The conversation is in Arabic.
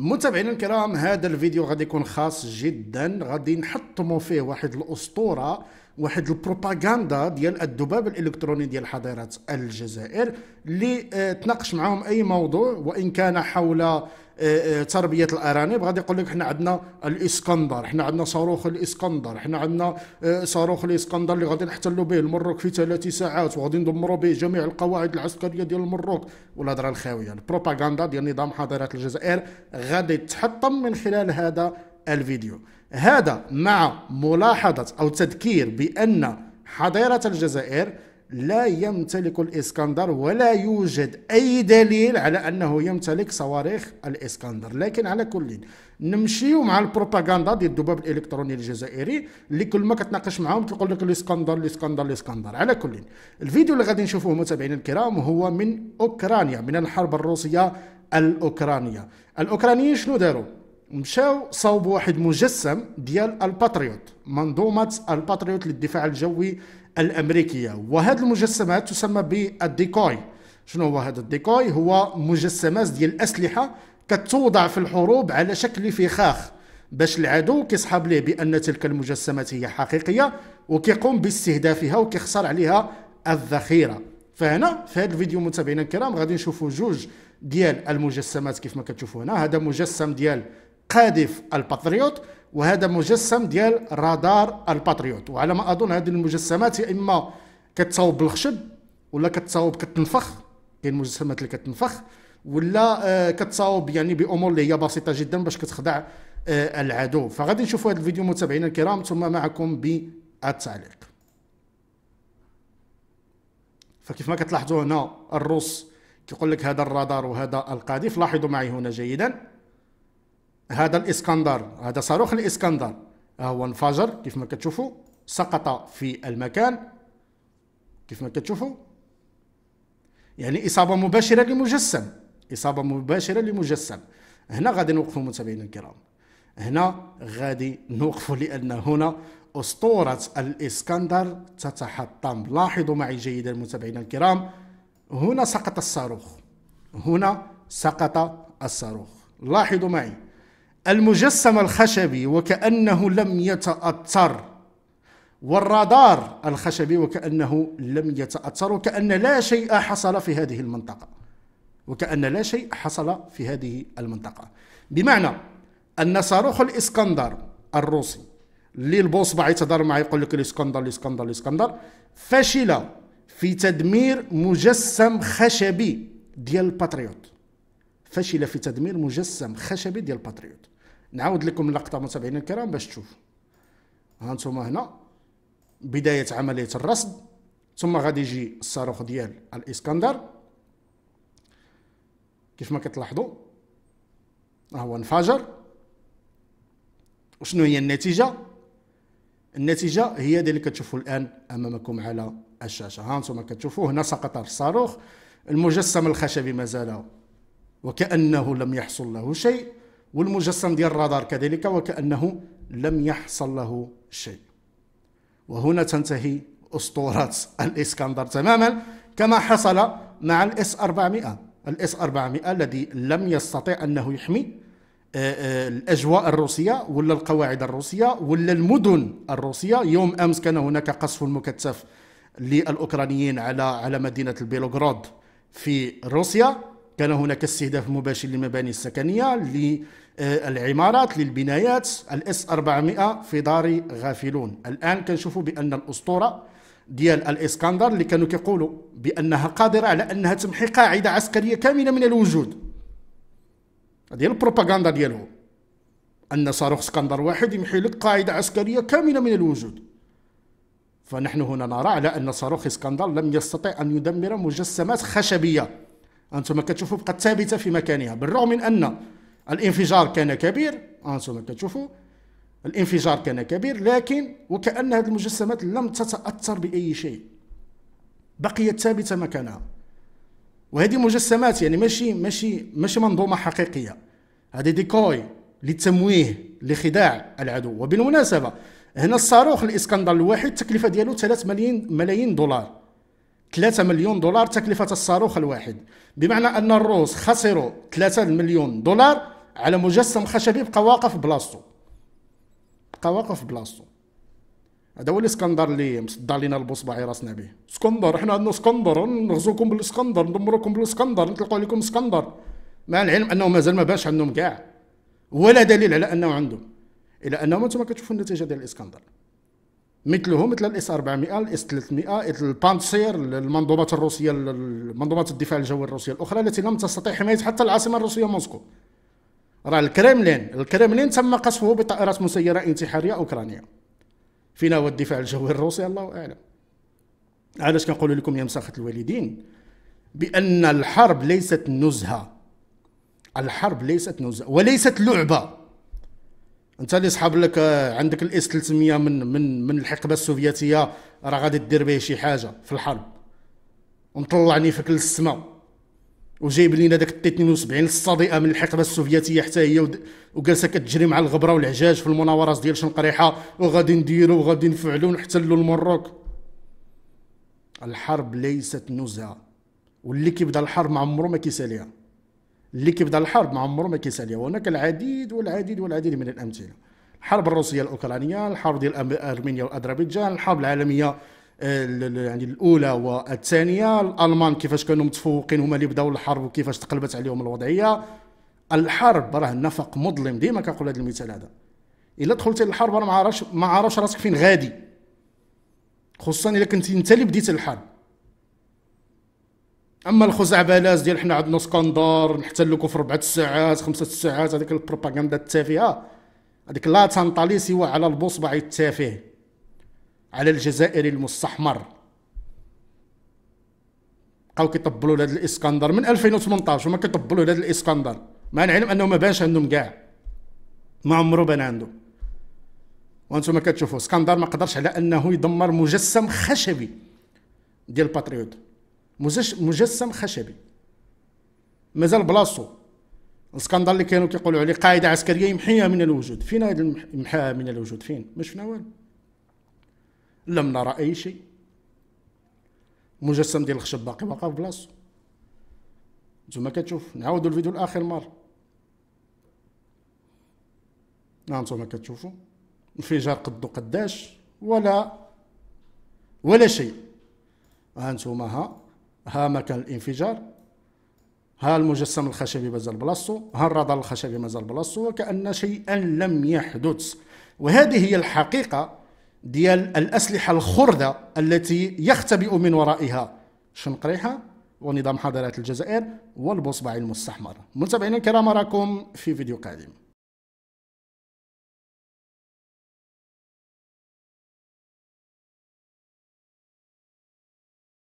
متابعينا الكرام هذا الفيديو غادي يكون خاص جدا غادي نحطموا فيه واحد الاسطوره واحد البروباغندا ديال الذباب الالكتروني ديال حظيره الجزائر اللي آه، تناقش معاهم اي موضوع وان كان حول آه، آه، تربيه الارانب غادي يقول لك حنا عندنا الاسكندر حنا عندنا صاروخ الاسكندر حنا عندنا صاروخ الاسكندر اللي غادي نحتلوا به المروك في ثلاث ساعات وغادي ندمروا به جميع القواعد العسكريه ديال المروك والهضره الخاويه البروباغندا ديال نظام حظيره الجزائر غادي تحطم من خلال هذا الفيديو هذا مع ملاحظة أو تذكير بأن حضيرة الجزائر لا يمتلك الإسكندر ولا يوجد أي دليل على أنه يمتلك صواريخ الإسكندر لكن على كل نمشيو مع البروباغندا ديال الذباب الالكتروني الجزائري اللي كل ما كتناقش معاهم تقول لك الاسكندر الاسكندر الاسكندر على كل الفيديو اللي غادي نشوفوه متابعينا الكرام هو من اوكرانيا من الحرب الروسيه الاوكرانيه الاوكرانيين شنو داروا مشاو صوبوا واحد مجسم ديال الباتريوت منظومه الباتريوت للدفاع الجوي الامريكيه وهذه المجسمات تسمى بالديكوي شنو هو هذا الديكوي هو مجسمات ديال الاسلحه كتوضع في الحروب على شكل فخاخ باش العدو كيصحاب ليه بان تلك المجسمات هي حقيقيه وكيقوم باستهدافها وكيخسر عليها الذخيره فهنا في هذا الفيديو متابعينا الكرام غادي نشوفوا جوج ديال المجسمات كيف ما كتشوفوا هنا هذا مجسم ديال قاذف الباتريوت وهذا مجسم ديال رادار الباتريوت وعلى ما اظن هذه المجسمات يا اما كتصاوب بالخشب ولا كتصاوب كتنفخ كاين مجسمات اللي كتنفخ ولا آه، كتصاوب يعني بامور اللي هي بسيطه جدا باش كتخدع آه، العدو فغادي نشوفوا هذا الفيديو متابعينا الكرام ثم معكم بالتعليق فكيف ما كتلاحظوا هنا الروس كيقول لك هذا الرادار وهذا القاذف لاحظوا معي هنا جيدا هذا الاسكندر هذا صاروخ الاسكندر هو انفجر كيف ما كتشوفوا سقط في المكان كيف ما كتشوفوا يعني اصابه مباشره لمجسم اصابه مباشره لمجسم هنا غادي نوقفوا متابعينا الكرام هنا غادي نوقفوا لان هنا اسطوره الاسكندر تتحطم لاحظوا معي جيدا متابعينا الكرام هنا سقط الصاروخ هنا سقط الصاروخ لاحظوا معي المجسم الخشبي وكأنه لم يتأثر والرادار الخشبي وكأنه لم يتأثر وكأن لا شيء حصل في هذه المنطقة وكأن لا شيء حصل في هذه المنطقة بمعنى أن صاروخ الإسكندر الروسي اللي البوصبع باغي معه يقول لك الإسكندر الإسكندر الإسكندر فشل في تدمير مجسم خشبي ديال الباتريوت فشل في تدمير مجسم خشبي ديال باتريوت نعاود لكم اللقطه متابعينا الكرام باش تشوفوا هانتوما هنا بدايه عمليه الرصد ثم غادي يجي الصاروخ ديال الاسكندر كيف ما كتلاحظوا هو انفجر وشنو هي النتيجه النتيجه هي اللي كتشوفوا الان امامكم على الشاشه ها انتم كتشوفوا هنا سقط الصاروخ المجسم الخشبي مازال وكأنه لم يحصل له شيء والمجسم ديال الرادار كذلك وكأنه لم يحصل له شيء وهنا تنتهي أسطورة الإسكندر تماما كما حصل مع الاس 400 الاس 400 الذي لم يستطع انه يحمي آه، آه، الاجواء الروسيه ولا القواعد الروسيه ولا المدن الروسيه يوم امس كان هناك قصف مكثف للاوكرانيين على على مدينه البيلوغراد في روسيا كان هناك استهداف مباشر للمباني السكنية للعمارات آه، للبنايات الاس 400 في دار غافلون الآن كنشوفوا بأن الأسطورة ديال الإسكندر اللي كانوا كيقولوا بأنها قادرة على أنها تمحي قاعدة عسكرية كاملة من الوجود هذه البروباغندا ديالهم أن صاروخ اسكندر واحد يمحي لك قاعدة عسكرية كاملة من الوجود فنحن هنا نرى على أن صاروخ اسكندر لم يستطع أن يدمر مجسمات خشبية انتم كتشوفوا بقات ثابته في مكانها بالرغم من ان الانفجار كان كبير انتم كتشوفوا الانفجار كان كبير لكن وكأن هذه المجسمات لم تتأثر بأي شيء بقيت ثابتة مكانها وهذه مجسمات يعني ماشي ماشي ماشي منظومة حقيقية هذه ديكوي للتمويه لخداع العدو وبالمناسبة هنا الصاروخ الإسكندر الواحد التكلفة ديالو 3 ملايين ملايين دولار 3 مليون دولار تكلفة الصاروخ الواحد بمعنى أن الروس خسروا 3 مليون دولار على مجسم خشبي بقى واقف بلاصتو بقى واقف بلاصتو هذا هو الاسكندر اللي مصدع لنا البصبع راسنا به اسكندر حنا عندنا اسكندر نغزوكم بالاسكندر ندمروكم بالاسكندر نطلقوا عليكم اسكندر مع العلم انه مازال ما باش عندهم كاع ولا دليل على انه عندهم الا انهم انتم كتشوفوا النتيجه ديال الاسكندر مثله مثل الاس 400 الاس 300 البانسير المنظومات الروسيه المنظومات الدفاع الجوي الروسيه الاخرى التي لم تستطع حمايه حتى العاصمه الروسيه موسكو راه الكرملين الكرملين تم قصفه بطائرات مسيره انتحاريه اوكرانيه فينا هو الدفاع الجوي الروسي الله اعلم علاش كنقول لكم يا مساخه الوالدين بان الحرب ليست نزهه الحرب ليست نزهه وليست لعبه انت اللي صحاب لك عندك الاس 300 من من من الحقبه السوفيتيه راه غادي دير به شي حاجه في الحرب ومطلعني فيك للسماء وجايب لينا داك التي 72 الصدئه من الحقبه السوفيتيه حتى هي وجالسه كتجري مع الغبره والعجاج في المناورات ديال شنقريحه وغادي نديرو وغادي نفعلو ونحتلو المروك الحرب ليست نزهه واللي كيبدا الحرب ما عمرو ما كيساليها اللي كيبدا الحرب ما عمره ما كيسال وهناك العديد والعديد والعديد من الامثله الحرب الروسيه الاوكرانيه الحرب ديال ارمينيا واذربيجان الحرب العالميه آه، يعني الاولى والثانيه الالمان كيفاش كانوا متفوقين هما اللي بداوا الحرب وكيفاش تقلبت عليهم الوضعيه الحرب راه نفق مظلم ديما كنقول هذا المثال هذا الا دخلتي للحرب راه ما عرفش ما عرفش راسك فين غادي خصوصا الا كنت انت اللي بديت الحرب اما الخزعبلات ديال حنا عندنا اسكندر نحتلكوا في ربعة الساعات خمسة الساعات هذيك البروباغندا التافهه آه، هذيك لا تنطلي سوى على البصبع التافه على الجزائري المستحمر بقاو كيطبلوا لهذا الاسكندر من 2018 وما كيطبلوا لهذا الاسكندر مع العلم انه ما بانش عندهم كاع ما عمرو بان عنده وانتم كتشوفوا اسكندر ما قدرش على انه يدمر مجسم خشبي ديال باتريوت مجسم خشبي مازال بلاصتو السكندال اللي كانوا كيقولوا عليه قاعده عسكريه يمحيها من الوجود فين هذا المحاها من الوجود فين ما شفنا والو لم نرى اي شيء مجسم ديال الخشب باقي باقا في بلاصتو نتوما كتشوف نعاودوا الفيديو لاخر مره ها نعم، نتوما كتشوفوا انفجار قدو قداش ولا ولا شيء ها نتوما ها ها مكان الانفجار ها المجسم الخشبي مازال بلاصتو ها الرادار الخشبي مازال بلاصتو وكأن شيئا لم يحدث وهذه هي الحقيقة ديال الأسلحة الخردة التي يختبئ من ورائها شنقريحة ونظام حضارات الجزائر والبصبع المستحمر متابعينا الكرام راكم في فيديو قادم